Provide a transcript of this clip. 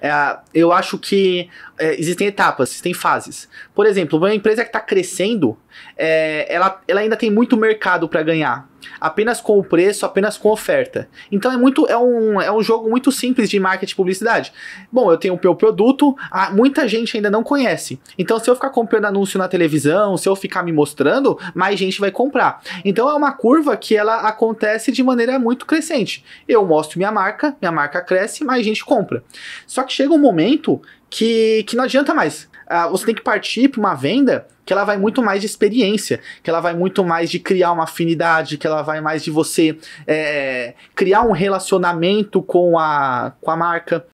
É, eu acho que é, existem etapas, existem fases. Por exemplo, uma empresa que está crescendo, é, ela, ela ainda tem muito mercado para ganhar apenas com o preço, apenas com oferta. Então é muito é um, é um jogo muito simples de marketing e publicidade. Bom, eu tenho o meu produto, a, muita gente ainda não conhece. Então se eu ficar comprando anúncio na televisão, se eu ficar me mostrando, mais gente vai comprar. Então é uma curva que ela acontece de maneira muito crescente. Eu mostro minha marca, minha marca cresce, mais gente compra. Só que chega um momento que, que não adianta mais uh, você tem que partir para uma venda que ela vai muito mais de experiência, que ela vai muito mais de criar uma afinidade, que ela vai mais de você é, criar um relacionamento com a, com a marca,